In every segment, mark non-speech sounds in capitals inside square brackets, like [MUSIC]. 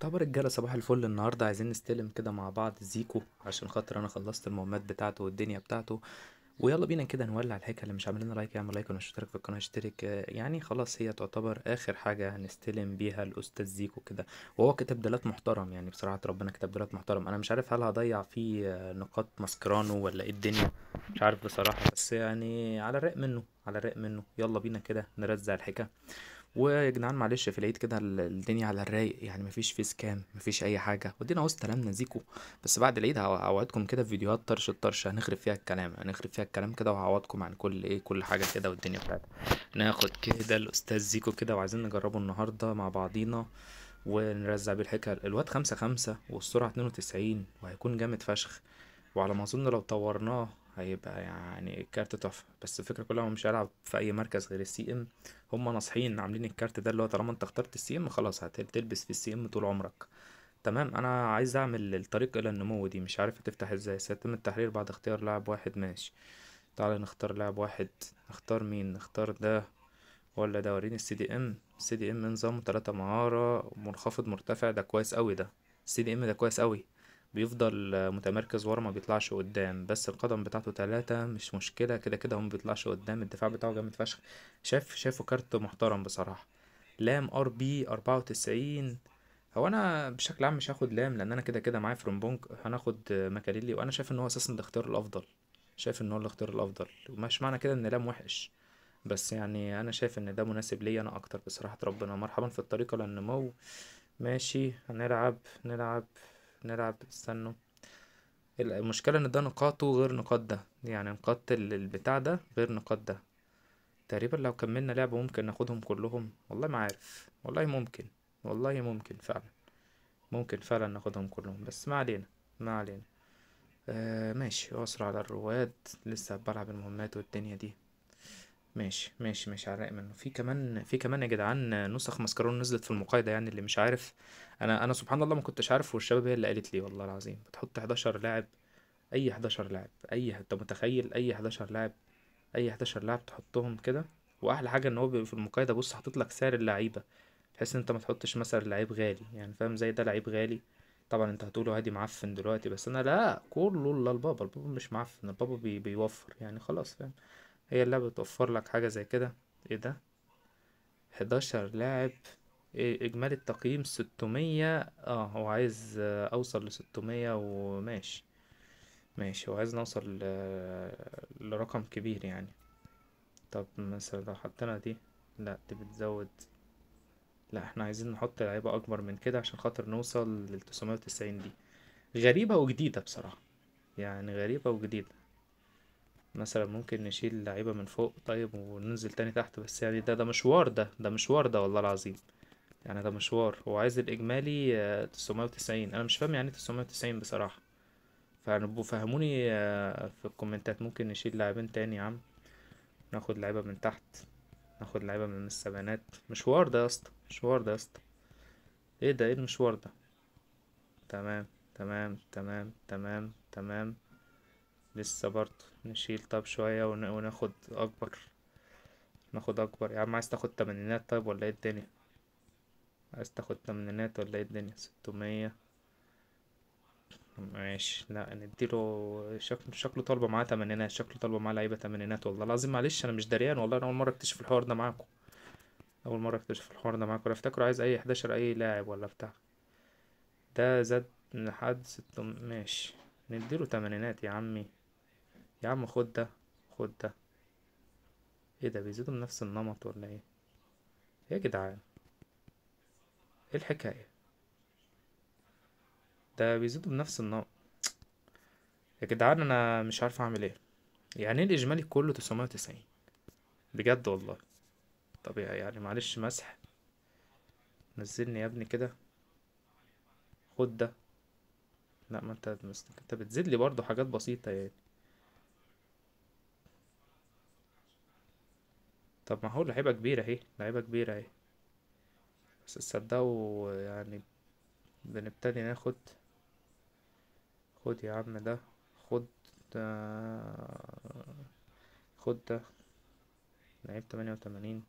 طب رجاله صباح الفل النهارده عايزين نستلم كده مع بعض زيكو عشان خاطر انا خلصت المهمات بتاعته والدنيا بتاعته ويلا بينا كده نولع الهيكل اللي مش عامل لنا لايك يعمل لايك ونشترك في القناه اشترك يعني خلاص هي تعتبر اخر حاجه هنستلم بيها الاستاذ زيكو كده وهو دلات محترم يعني بصراحه ربنا دلات محترم انا مش عارف هل هضيع فيه نقاط ماسكرانو ولا ايه الدنيا مش عارف بصراحه بس يعني على الرق منه على الرق منه يلا بينا كده نرزع الحكايه ويا جدعان معلش في العيد كده الدنيا على الرايق يعني مفيش فيس كام مفيش اي حاجه ودينا وسط كلامنا زيكو بس بعد العيد هوعدكم كده في فيديوهات طرش الطرش هنخرب فيها الكلام هنخرب فيها الكلام كده وهعوضكم عن كل ايه كل حاجه كده والدنيا بتاعتها ناخد كده الاستاذ زيكو كده وعايزين نجربه النهارده مع بعضينا ونرزع بيه الحكر الواد خمسة خمسة والسرعة اتنين وتسعين وهيكون جامد فشخ وعلى ما اظن لو طورناه هيبقى يعني الكارت تحفه بس الفكره كلها هو مش هيلعب في اي مركز غير السي ام هما ناصحين عاملين الكارت ده اللي هو طالما انت اخترت السي ام خلاص هتلبس في السي ام طول عمرك تمام انا عايز اعمل الطريق الى النمو دي مش عارف هتفتح ازاي سيتم التحرير بعد اختيار لاعب واحد ماشي تعالى نختار لاعب واحد نختار مين نختار ده ولا ده وريني السي دي ام السي دي ام نظام تلاتة مهارة منخفض مرتفع ده كويس قوي ده السي دي ام ده كويس قوي بيفضل متمركز ورا ما بيطلعش قدام بس القدم بتاعته تلاتة مش مشكلة كده كده هو بيطلعش قدام الدفاع بتاعه جامد فشخ شاف شافه كارت محترم بصراحة لام ار بي أربعة وتسعين هو انا بشكل عام مش هاخد لام لان انا كده كده معايا فرومبونج هناخد ماكاليلي وانا شايف ان هو اساسا الاختيار الافضل شايف ان هو الاختيار الافضل ومش معنى كده ان لام وحش بس يعني انا شايف ان ده مناسب ليا انا اكتر بصراحه ربنا مرحبا في الطريقه لان مو ماشي هنلعب نلعب نلعب استنوا المشكلة ان ده نقاطه غير نقاط ده يعني نقاط البتاع ده غير نقاط ده تقريبا لو كملنا لعبة ممكن ناخدهم كلهم والله ما عارف والله ممكن والله ممكن فعلا ممكن فعلا ناخدهم كلهم بس ما علينا ما علينا آه ماشي اسرع على الرواد لسه بلعب المهمات والدنيا دي ماشي ماشي ماشي على الرايق منه في كمان في كمان يا جدعان نسخ مسكرون نزلت في المقايضه يعني اللي مش عارف انا انا سبحان الله ما كنتش عارف والشباب هي اللي قالت لي والله العظيم بتحط 11 لاعب اي 11 لاعب اي انت متخيل اي 11 لاعب اي 11 لاعب تحطهم كده واحلى حاجه ان هو في المقايضه بص حاطط لك سعر اللعيبه بحيث ان انت ما تحطش مثلا لعيب غالي يعني فاهم زي ده لعيب غالي طبعا انت هتقوله هادي معفن دلوقتي بس انا لا كله الا البابا البابا مش معفن البابا بي بيوفر يعني خلاص فاهم هي اللعبة بتوفر لك حاجة زي كده ايه ده حداشر لاعب إيه اجمالي التقييم ستمية اه هو عايز اوصل لستمية وماشي ماشي هو عايز نوصل ل... لرقم كبير يعني طب مثلا لو حطينا دي لا دي بتزود لا احنا عايزين نحط لعيبة اكبر من كده عشان خاطر نوصل للتسعمية وتسعين دي غريبة وجديدة بصراحة يعني غريبة وجديدة مثلا ممكن نشيل اللعيبة من فوق طيب وننزل تاني تحت بس يعني ده ده مشوار ده ده مشوار ده والله العظيم يعني ده مشوار هو عايز الإجمالي آه، تسعمية وتسعين أنا مش فاهم يعني إيه تسعمية وتسعين بصراحة فنبقوا فهموني آه، في الكومنتات ممكن نشيل لاعبين تاني يا عم ناخد لعيبة من تحت ناخد لعيبة من السبعينات مشوار ده يا اسطى مشوار ده يا اسطى ايه ده ايه المشوار ده تمام تمام تمام تمام تمام لسه برضه نشيل طب شوية وناخد أكبر ناخد أكبر يا عم عايز تاخد تمانينات طيب ولا ايه الدنيا عايز تاخد تمانينات ولا ايه الدنيا ستمية ماشي لا نديله شكله شكله طالبة معاه تمانينات شكله طالبة معاه لعيبة تمانينات والله العظيم معلش أنا مش دريان والله أنا أول مرة أكتشف الحوار ده معاكم أول مرة أكتشف الحوار ده معاكم أنا أفتكره عايز أي حداشر أي لاعب ولا بتاع ده زاد لحد ستم ماشي نديله تمانينات يا عمي يا عم خد ده خد ده ايه ده بيزيدوا بنفس النمط ولا ايه يا جدعان ايه الحكاية ده بيزيدوا بنفس النمط يا جدعان انا مش عارف اعمل ايه يعني ايه الاجمالي كله تسعمية وتسعين بجد والله طبيعي يعني معلش مسح نزلني يا ابني كده خد ده لا ما انت انت بتزيد لي برضو حاجات بسيطة يعني طب ما هو لعيبة كبيرة اهي لعيبة كبيرة اهي بس تصدقوا يعني بنبتدي ناخد خد يا عم ده خد ده خد ده لعيب تمانية وتمانين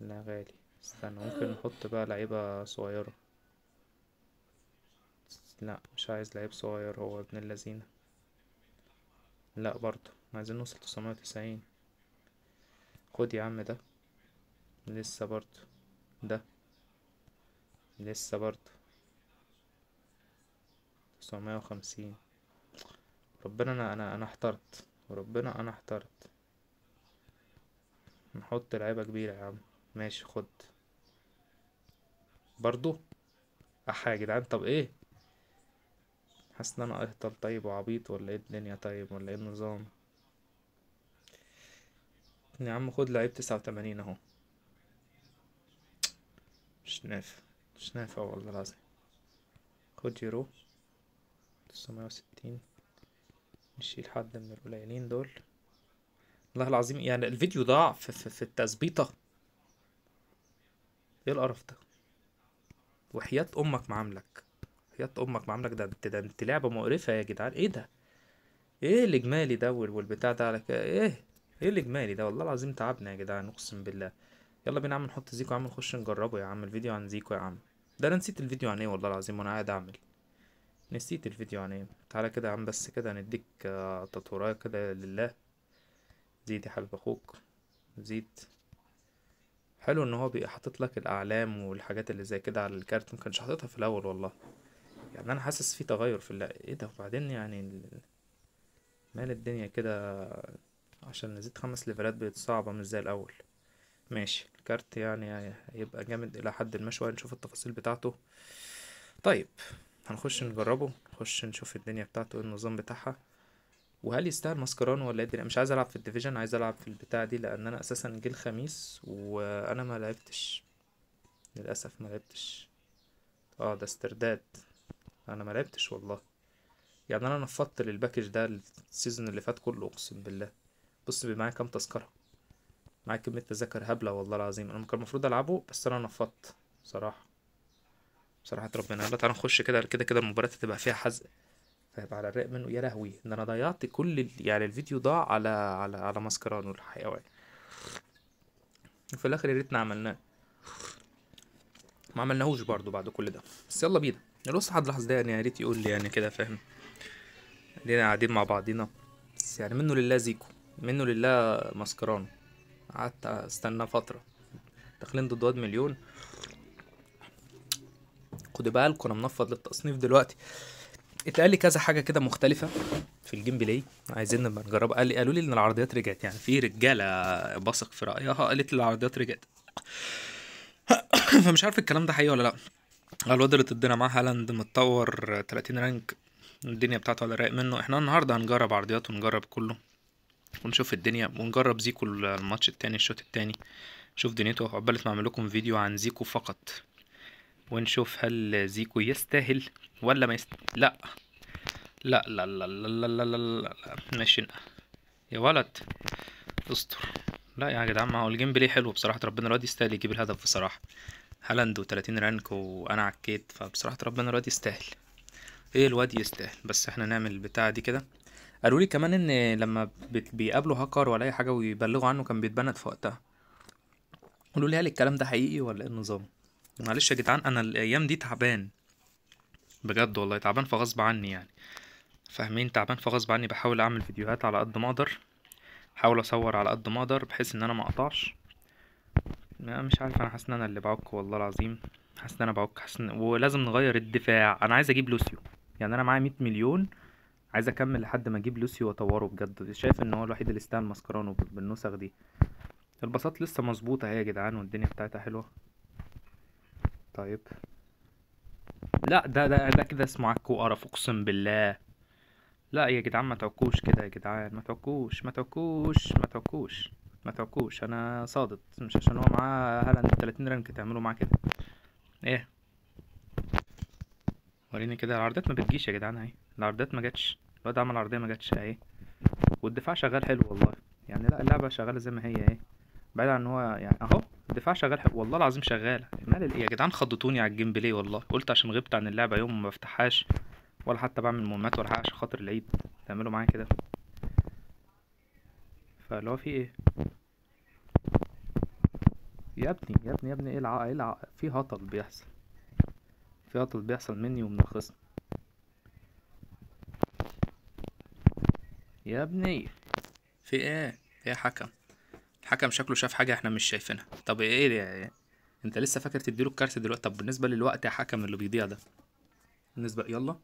لا غالي استنى ممكن نحط بقى لعيبة صغيرة لا مش عايز لعيب صغير هو ابن اللذينة لا برضو عايزين نوصل تسعمية وتسعين خد يا عم ده لسه برضو ده لسه برضو تسعمية وخمسين ربنا انا انا انا احترت وربنا انا احترت نحط لعيبة كبيرة يا عم ماشي خد برضو اح أه يا جدعان طب ايه حاسس ان انا اهطل طيب وعبيط ولا ايه الدنيا طيب ولا ايه النظام يا عم خد لعيب تسعة وتمانين اهو مش نافع مش نافع والله العظيم خد جيرو تسعمية وستين نشيل حد من القليلين دول والله العظيم يعني الفيديو ضاع في, في, في التثبيطة ايه القرف ده وحياة امك معاملك حياة امك معاملك ده انت ده انت لعبة مقرفة يا جدعان ايه ده ايه الاجمالي ده والبتاع ده على ايه ايه الاجمالي ده والله العظيم تعبنا يا جدعان اقسم بالله يلا بينا عم نحط زيكو يا عم نخش نجربه يا عم الفيديو عن زيكو يا عم ده انا نسيت الفيديو عن ايه والله العظيم وانا قاعد اعمل نسيت الفيديو عن ايه تعالى كده يا عم بس كده هنديك آه، تطورايه كده لله زيد يا حبيب اخوك زيد حلو ان هو بيبقى حاطط لك الاعلام والحاجات اللي زي كده على الكارت مكنش حاططها في الاول والله يعني انا حاسس في تغير في اللا ايه ده وبعدين يعني مال الدنيا كده عشان نزيد خمس ليفلات بقت صعبة مش زي الأول ماشي الكارت يعني هيبقى جامد إلى حد ما شوية نشوف التفاصيل بتاعته طيب هنخش نجربه نخش نشوف الدنيا بتاعته ايه النظام بتاعها وهل يستاهل ماسكرانو ولا ايه مش عايز العب في الديفيجن عايز العب في البتاع دي لان انا اساسا جه الخميس وانا ما لعبتش للاسف ما لعبتش اه ده استرداد انا ما لعبتش والله يعني انا نفضت للباكج ده السيزون اللي فات كله اقسم بالله بص بيبقى معايا كام تذكره معايا كميه تذاكر هبله والله العظيم انا كان المفروض العبه بس انا نفضت بصراحه بصراحه ربنا يلا تعالى نخش كده كده كده المباريات هتبقى فيها حزق فيبقى على الرق منه يا لهوي ده انا ضيعت كل ال... يعني الفيديو ضاع على على على ماسكرانو الحيوان وفي الاخر يا ريتنا عملناه ما عملناهوش برضو بعد كل ده بس يلا بينا الوسط حد اللحظة ده يعني يا ريت يقول لي يعني كده فاهم لينا قاعدين مع بعضينا بس يعني منه لله زيكو منه لله ماسكران قعدت استنى فترة داخلين ضد واد مليون خد بالكم انا منفض للتصنيف دلوقتي اتقال لي كذا حاجه كده مختلفه في الجيم بلاي عايزين نبقى نجرب قال لي قالوا لي ان العرضيات رجعت يعني في رجاله بثق في رايها قالت لي العرضيات رجعت [COUGHS] فمش عارف الكلام ده حقيقي ولا لا الواد اللي ضدنا معاه هالاند متطور 30 رانك الدنيا بتاعته على رايق منه احنا النهارده هنجرب عرضيات ونجرب كله ونشوف الدنيا ونجرب زيكو الماتش التاني الشوط التاني نشوف دنيته عقبال ما اعمل لكم فيديو عن زيكو فقط ونشوف هل زيكو يستاهل ولا ما يستاهل لا لا لا لا لا لا لا لا, لا, لا. ماشي يا ولد استر لا يا جدعان ما هو الجيم بلاي حلو بصراحه ربنا الواد يستاهل يجيب الهدف بصراحه هالاند و30 رانك وانا عكيت فبصراحه ربنا الواد يستاهل ايه الواد يستاهل بس احنا نعمل البتاعه دي كده قالوا لي كمان ان لما بيقابلوا هاكر ولا اي حاجه ويبلغوا عنه كان بيتبند في وقتها قالوا لي هل الكلام ده حقيقي ولا ايه النظام معلش يا جدعان انا الايام دي تعبان بجد والله تعبان فغصب عني يعني فاهمين تعبان فغصب عني بحاول اعمل فيديوهات على قد ما اقدر بحاول اصور على قد ما اقدر بحيث ان انا ما اقطعش مش عارف انا حاسس ان انا اللي بعك والله العظيم حاسس ان انا بعك حاسس ولازم نغير الدفاع انا عايز اجيب لوسيو يعني انا معايا 100 مليون عايز اكمل لحد ما اجيب لوسيو واطوره بجد شايف ان هو الوحيد اللي استاهل ماسكرانو بالنسخ دي الباصات لسه مظبوطه اهي يا جدعان والدنيا بتاعتها حلوه طيب لا ده ده ده كده اسمه عكو قرف اقسم بالله لا يا جدعان ما تعكوش كده يا جدعان ما تعكوش ما تعكوش ما تعكوش ما تعكوش انا صادت مش عشان هو معاه هالاند 30 رانك تعملوا معاه كده ايه وريني كده العرضات ما بتجيش يا جدعان اهي العرضيات ما جاتش الواد عمل عرضيه ما جاتش اهي والدفاع شغال حلو والله يعني لا اللعبه شغاله زي ما هي اهي بعيد عن ان هو يعني اهو الدفاع شغال حلو والله العظيم شغاله مال ايه يا جدعان خضتوني على الجيم بلاي والله قلت عشان غبت عن اللعبه يوم ما بفتحهاش ولا حتى بعمل مهمات ولا حاجه عشان خاطر العيد تعملوا معايا كده فاللي هو في ايه يا ابني يا ابني يا ابني ايه العقل ايه العقل في هطل بيحصل في هطل بيحصل مني ومن الخصم يا ابني في ايه يا إيه حكم الحكم شكله شاف حاجه احنا مش شايفينها طب ايه ده إيه؟ انت لسه فاكر تديله الكارت دلوقتي طب بالنسبه للوقت يا حكم اللي بيضيع ده بالنسبه يلا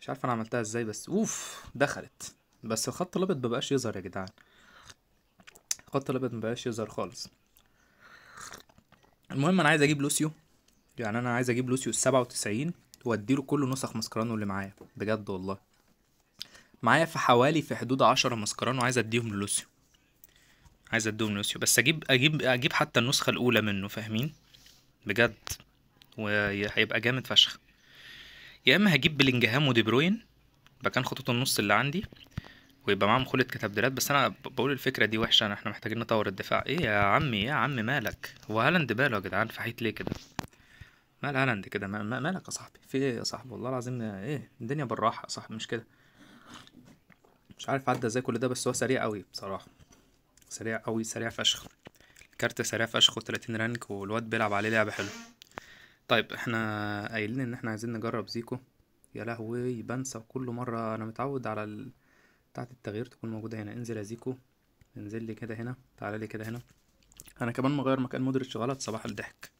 مش عارف انا عملتها ازاي بس اوف دخلت بس الخط الابيض مبقاش يظهر يا جدعان الخط الابيض مبقاش يظهر خالص المهم انا عايز اجيب لوسيو يعني انا عايز اجيب لوسيو السبعة وتسعين واديله كل نسخ ماسكرانو اللي معايا بجد والله معايا في حوالي في حدود عشرة مسكران وعايز اديهم للوسيو عايز اديهم لوسيو بس اجيب اجيب اجيب حتى النسخه الاولى منه فاهمين بجد وهيبقى جامد فشخ يا اما هجيب بلينجهام ودي بروين بكان خطوط النص اللي عندي ويبقى معاهم خلة كتبديلات بس انا بقول الفكره دي وحشه احنا محتاجين نطور الدفاع ايه يا عمي إيه يا عم مالك هو هالاند باله يا جدعان فحيت ليه كده مال هالاند كده مالك يا صاحبي في ايه يا صاحبي والله العظيم ايه الدنيا بالراحه يا صاحبي مش كده مش عارف عدى ازاي كل ده بس هو سريع قوي بصراحه سريع قوي سريع فشخ الكارت سريع فشخ و30 رانك والواد بيلعب عليه لعبه حلوه طيب احنا قايلين ان احنا عايزين نجرب زيكو يا لهوي بنسى كل مره انا متعود على ال... بتاعه التغيير تكون موجوده هنا انزل يا زيكو انزل لي كده هنا تعالى لي كده هنا انا كمان مغير مكان مودريتش غلط صباح الضحك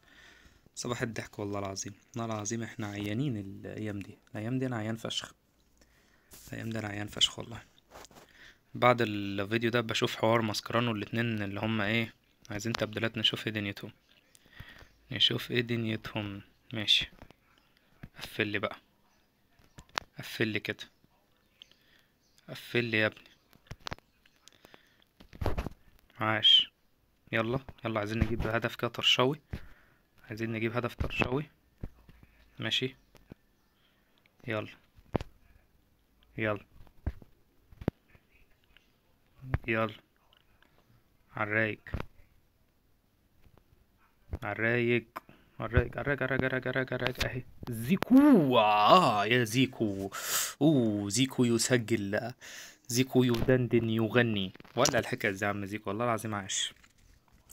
صباح الضحك والله العظيم والله العظيم احنا عيانين الايام دي الايام دي انا عيان فشخ الايام دي انا عيان فشخ والله بعد الفيديو ده بشوف حوار ماسكرانو الاتنين اللي هما ايه عايزين تبديلات نشوف ايه دنيتهم نشوف ايه دنيتهم ماشي قفل لي بقى قفل لي كده قفل لي يا ابني عاش يلا يلا عايزين نجيب هدف كده طرشاوي عايزين نجيب هدف طرشاوي ماشي يلا يلا يلا عرايك عرايك عرايك عرايك عرايك عرايك عرايك عرايك اهي زيكو اه يا زيكو اوه زيكو يسجل زيكو يدندن يغني ولا الحكايه دي يا عم زيكو والله العظيم عاش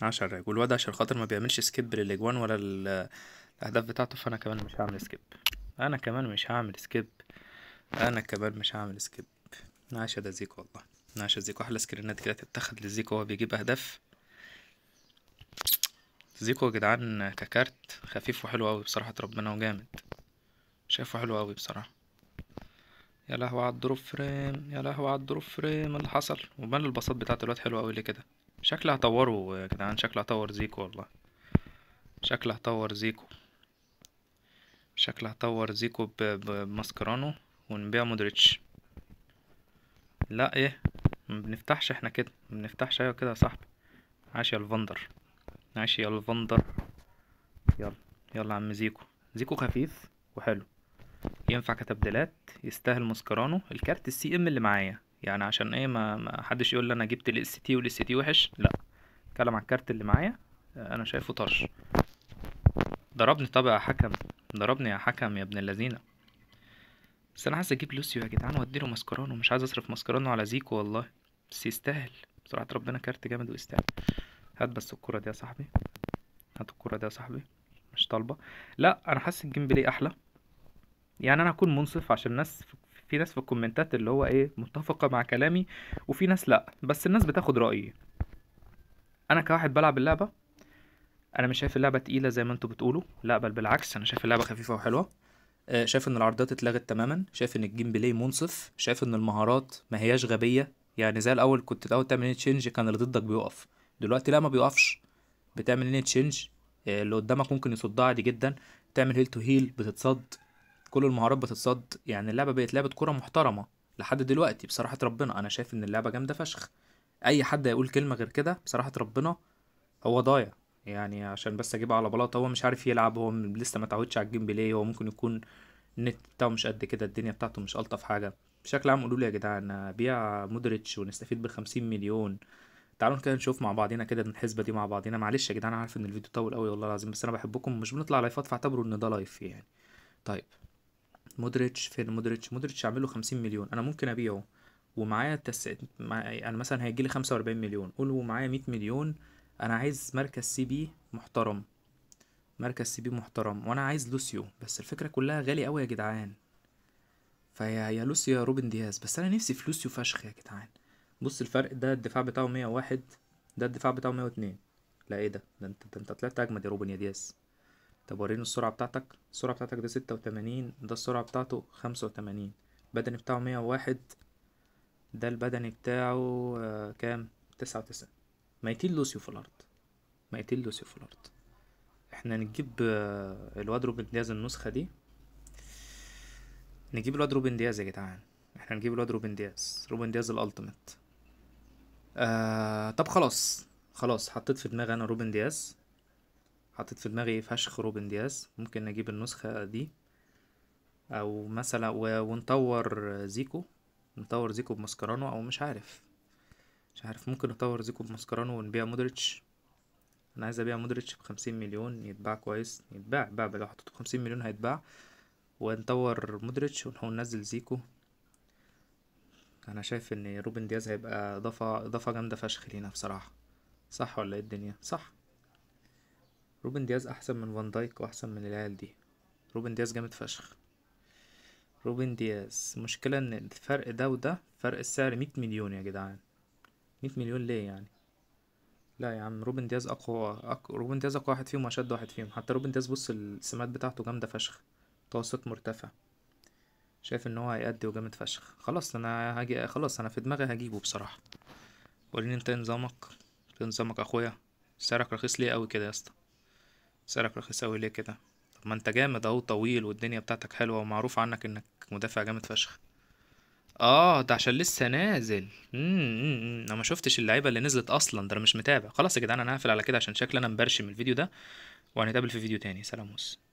عاش عرايك والواد عشان خاطر ما بيعملش سكيب للاجوان ولا الاهداف بتاعته فانا كمان مش هعمل سكيب انا كمان مش هعمل سكيب انا كمان مش هعمل سكيب عاش ده زيكو والله عشان زيكو احلى سكرينات كده تتاخد لزيكو وهو بيجيب اهداف زيكو يا جدعان ككارت خفيف وحلو قوي بصراحه ربنا وجامد شايفه حلو قوي بصراحه يا لهوي على الدروب فريم يا لهوي على الدروب فريم اللي حصل ومال الباصات بتاعت الواد حلوه قوي ليه كده شكلي هطوره يا جدعان شكلي هطور زيكو والله شكلي هطور زيكو شكلي هطور زيكو بماسكرانو ونبيع مودريتش لا ايه ما بنفتحش احنا كده ما بنفتحش ايوه كده يا صاحبي عاش يا الفندر عاش يا الفندر يلا يلا عم زيكو زيكو خفيف وحلو ينفع كتبديلات يستاهل مسكرانو الكارت السي ام اللي معايا يعني عشان ايه ما, ما حدش يقول لي انا جبت الاس تي والاس تي وحش لا اتكلم على الكارت اللي معايا انا شايفه طرش ضربني طب يا حكم ضربني يا حكم يا ابن اللذينه بس انا عايز اجيب لوسيو يا جدعان واديله ماسكرانو مش عايز اصرف ماسكرانو على زيكو والله بس يستاهل بصراحه ربنا كارت جامد ويستاهل هات بس الكرة دي يا صاحبي هات الكرة دي يا صاحبي مش طالبه لا انا حاسس الجيم بلاي احلى يعني انا هكون منصف عشان الناس في ناس في الكومنتات اللي هو ايه متفقه مع كلامي وفي ناس لا بس الناس بتاخد رايي انا كواحد بلعب اللعبه انا مش شايف اللعبه تقيله زي ما انتوا بتقولوا لا بل بالعكس انا شايف اللعبه خفيفه وحلوه آه، شاف ان العرضيات اتلغت تماما شاف ان الجيم بلاي منصف شاف ان المهارات ما هياش غبيه يعني زي الاول كنت الاول تعمل تشينج كان اللي ضدك بيقف دلوقتي لا ما بيقفش بتعمل تشينج آه، اللي قدامك ممكن يصدها عادي جدا تعمل هيل تو هيل بتتصد كل المهارات بتتصد يعني اللعبه بقت لعبه كوره محترمه لحد دلوقتي بصراحه ربنا انا شايف ان اللعبه جامده فشخ اي حد هيقول كلمه غير كده بصراحه ربنا هو ضايع يعني عشان بس اجيبها على بلاطه هو مش عارف يلعب هو لسه ما تعودش على الجيم بلاي هو ممكن يكون النت بتاعه مش قد كده الدنيا بتاعته مش الطف حاجه بشكل عام قولوا لي يا جدعان ابيع مودريتش ونستفيد بال 50 مليون تعالوا كده نشوف مع بعضينا كده الحسبه دي مع بعضينا معلش يا جدعان عارف ان الفيديو طول قوي والله العظيم بس انا بحبكم مش بنطلع لايفات فاعتبروا ان ده لايف يعني طيب مودريتش فين مودريتش مودريتش له 50 مليون انا ممكن ابيعه ومعايا تس... مع... انا يعني مثلا هيجي لي 45 مليون قول ومعايا 100 مليون انا عايز مركز سي بي محترم مركز سي بي محترم وانا عايز لوسيو بس الفكره كلها غالي قوي يا جدعان فيا يا لوسيو يا روبن دياز بس انا نفسي في لوسيو فشخ يا جدعان بص الفرق ده الدفاع بتاعه 101 ده الدفاع بتاعه 102 لا ايه ده ده انت ده انت طلعت اجمد يا روبن يا دياز طب وريني السرعه بتاعتك السرعه بتاعتك ده 86 ده السرعه بتاعته 85 البدني بتاعه 101 ده البدني بتاعه آه، كام كام 99 ميتين لوسيو في الارض ميتين لوسيو في الارض احنا نجيب آه، الواد روبن دياز النسخه دي نجيب الواد روبن دياز يا جدعان احنا نجيب الواد روبن دياز روبن دياز الالتمت آه طب خلاص خلاص حطيت في دماغي انا روبن دياز حطيت في دماغي فشخ روبن دياز ممكن نجيب النسخه دي او مثلا ونطور زيكو نطور زيكو بمسكرانو او مش عارف مش عارف ممكن نطور زيكو بماسكرانو ونبيع مودريتش انا عايز ابيع مودريتش بخمسين مليون يتباع كويس يتباع باع لو حطيته بخمسين مليون هيتباع ونطور مودريتش وننزل زيكو انا شايف ان روبن دياز هيبقى اضافه اضافه جامده فشخ لينا بصراحه صح ولا ايه الدنيا صح روبن دياز احسن من فان دايك واحسن من العيال دي روبن دياز جامد فشخ روبن دياز مشكلة ان الفرق ده وده فرق السعر مية مليون يا جدعان 100 مليون ليه يعني لا يا عم روبن دياز اقوى أك... روبن دياز اقوى واحد فيهم واشد واحد فيهم حتى روبن دياز بص السمات بتاعته جامده فشخ متوسط مرتفع شايف ان هو هيأدي وجامد فشخ خلاص انا هاجي خلاص انا في دماغي هجيبه بصراحه وريني انت إيه نظامك إيه نظامك اخويا سعرك رخيص ليه قوي كده يا اسطى سعرك رخيص قوي ليه كده طب ما انت جامد اهو طويل والدنيا بتاعتك حلوه ومعروف عنك انك مدافع جامد فشخ آه ده عشان لسه نازل. أنا ما شُفتش اللعيبة اللي نزلت أصلًا، ده أنا مش متابع. خلاص يا جدعان أنا هقفل على كده عشان شكلي أنا مبرشم الفيديو ده، وهنتقابل في فيديو تاني. سلاموس.